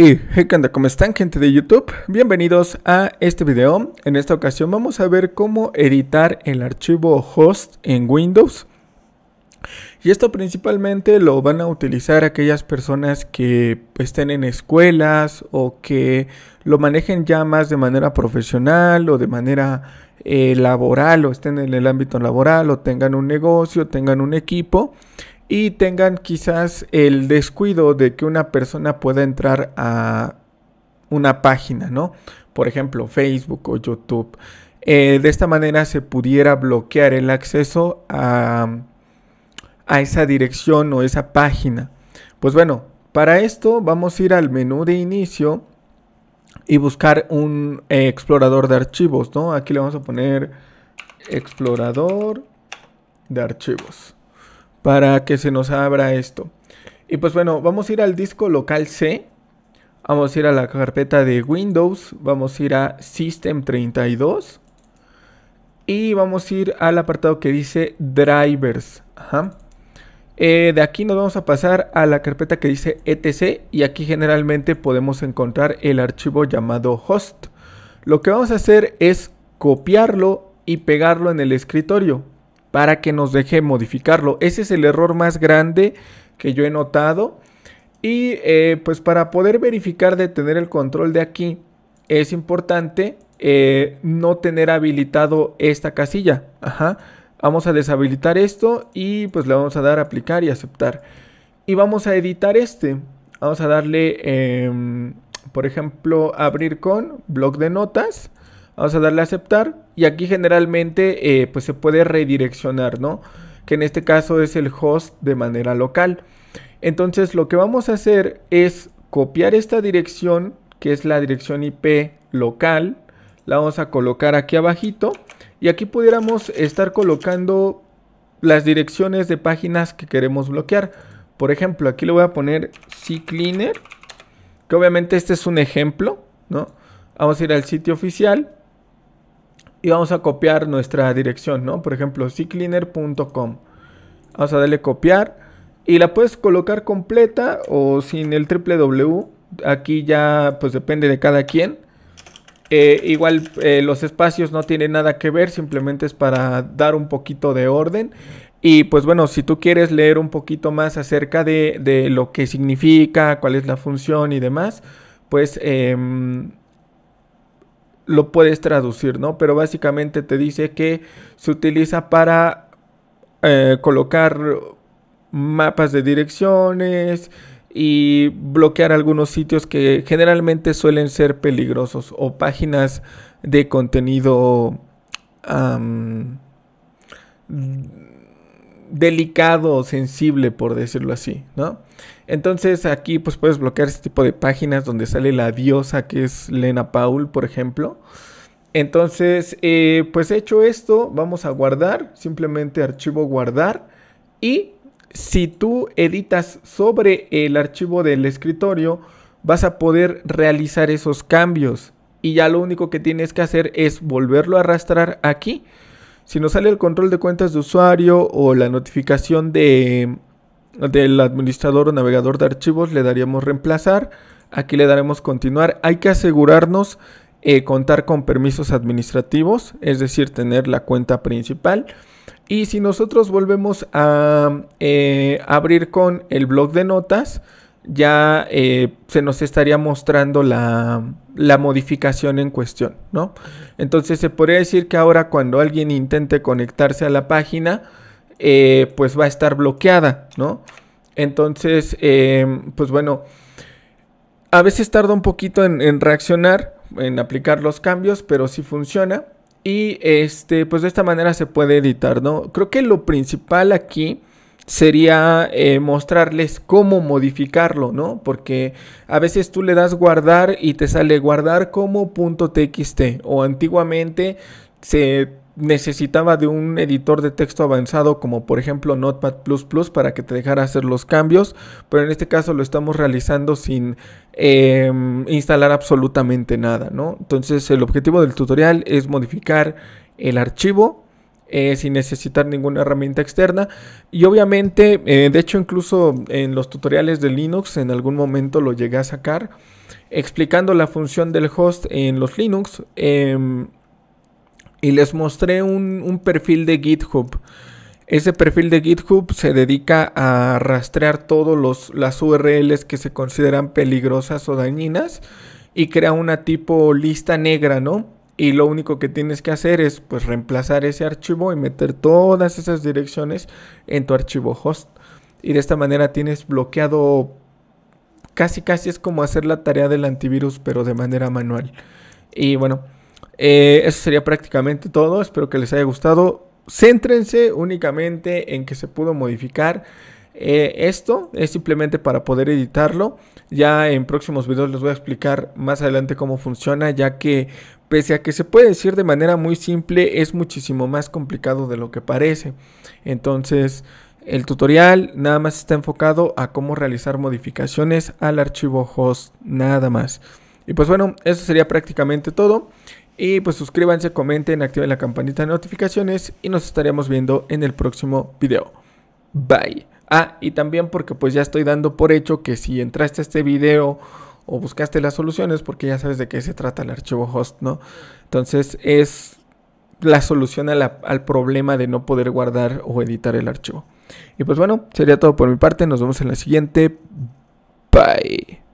Y hey, ¿qué ¿Cómo están gente de YouTube? Bienvenidos a este video. En esta ocasión vamos a ver cómo editar el archivo host en Windows. Y esto principalmente lo van a utilizar aquellas personas que estén en escuelas o que lo manejen ya más de manera profesional o de manera eh, laboral o estén en el ámbito laboral o tengan un negocio, tengan un equipo y tengan quizás el descuido de que una persona pueda entrar a una página, ¿no? Por ejemplo, Facebook o YouTube. Eh, de esta manera se pudiera bloquear el acceso a, esa dirección o esa página. Pues bueno, para esto vamos a ir al menú de inicio y buscar un eh, explorador de archivos, ¿no? Aquí le vamos a poner explorador de archivos para que se nos abra esto. Y pues bueno, vamos a ir al disco local C. Vamos a ir a la carpeta de Windows. Vamos a ir a System32. Y vamos a ir al apartado que dice Drivers. Eh, de aquí nos vamos a pasar a la carpeta que dice etc y aquí generalmente podemos encontrar el archivo llamado host. Lo que vamos a hacer es copiarlo y pegarlo en el escritorio para que nos deje modificarlo. Ese es el error más grande que yo he notado. Y eh, pues para poder verificar de tener el control de aquí, es importante eh, no tener habilitado esta casilla. Ajá. Vamos a deshabilitar esto y pues le vamos a dar aplicar y aceptar. Y vamos a editar este. Vamos a darle, em, por ejemplo, abrir con blog de notas. Vamos a darle a aceptar y aquí generalmente eh, pues se puede redireccionar, ¿no? Que en este caso es el host de manera local. Entonces lo que vamos a hacer es copiar esta dirección, que es la dirección IP local. La vamos a colocar aquí abajito. Y aquí pudiéramos estar colocando las direcciones de páginas que queremos bloquear. Por ejemplo, aquí le voy a poner ccleaner, que obviamente este es un ejemplo, ¿no? Vamos a ir al sitio oficial y vamos a copiar nuestra dirección, ¿no? Por ejemplo, ccleaner.com. Vamos a darle copiar y la puedes colocar completa o sin el triple W. Aquí ya pues depende de cada quien. Eh, igual eh, los espacios no tienen nada que ver, simplemente es para dar un poquito de orden. Y pues bueno, si tú quieres leer un poquito más acerca de, de lo que significa, cuál es la función y demás, pues eh, lo puedes traducir, ¿no? Pero básicamente te dice que se utiliza para eh, colocar mapas de direcciones y bloquear algunos sitios que generalmente suelen ser peligrosos o páginas de contenido delicado o sensible, por decirlo así, ¿no? Entonces aquí pues puedes bloquear este tipo de páginas donde sale la diosa que es Lena Paul, por ejemplo. Entonces, eh, pues hecho esto, vamos a guardar, simplemente archivo guardar. Y si tú editas sobre el archivo del escritorio, vas a poder realizar esos cambios. Y ya lo único que tienes que hacer es volverlo a arrastrar aquí si nos sale el control de cuentas de usuario o la notificación de, del administrador o navegador de archivos, le daríamos reemplazar. Aquí le daremos continuar. Hay que asegurarnos eh, contar con permisos administrativos, es decir, tener la cuenta principal. Y si nosotros volvemos a eh, abrir con el blog de notas, ya eh, se nos estaría mostrando la, modificación en cuestión, ¿no? Entonces se podría decir que ahora cuando alguien intente conectarse a la página, eh, pues va a estar bloqueada, ¿no? Entonces, eh, pues bueno, a veces tarda un poquito en, reaccionar, en aplicar los cambios, pero sí funciona. Y este, pues de esta manera se puede editar, ¿no? Creo que lo principal aquí sería eh, mostrarles cómo modificarlo, ¿no? Porque a veces tú le das guardar y te sale guardar como .txt o antiguamente se necesitaba de un editor de texto avanzado como por ejemplo Notepad++ para que te dejara hacer los cambios, pero en este caso lo estamos realizando sin em, instalar absolutamente nada, ¿no? Entonces el objetivo del tutorial es modificar el archivo eh, sin necesitar ninguna herramienta externa. Y obviamente, eh, de hecho incluso en los tutoriales de Linux en algún momento lo llegué a sacar, explicando la función del host en los Linux. Em, y les mostré un, un perfil de GitHub. Ese perfil de GitHub se dedica a rastrear todas las URLs que se consideran peligrosas o dañinas y crea una tipo lista negra, ¿no? y lo único que tienes que hacer es pues reemplazar ese archivo y meter todas esas direcciones en tu archivo host y de esta manera tienes bloqueado casi casi es como hacer la tarea del antivirus pero de manera manual y bueno eh, eso sería prácticamente todo espero que les haya gustado céntrense únicamente en que se pudo modificar eh, esto es simplemente para poder editarlo. Ya en próximos videos les voy a explicar más adelante cómo funciona, ya que pese a que se puede decir de manera muy simple, es muchísimo más complicado de lo que parece. Entonces, el tutorial nada más está enfocado a cómo realizar modificaciones al archivo host, nada más. Y pues bueno, eso sería prácticamente todo. Y pues suscríbanse, comenten, activen la campanita de notificaciones y nos estaríamos viendo en el próximo video. Bye. Ah, y también porque pues ya estoy dando por hecho que si entraste a este video o buscaste las soluciones, porque ya sabes de qué se trata el archivo host, ¿no? Entonces es la solución al problema de no poder guardar o editar el archivo. Y pues bueno, sería todo por mi parte. Nos vemos en la siguiente. Bye.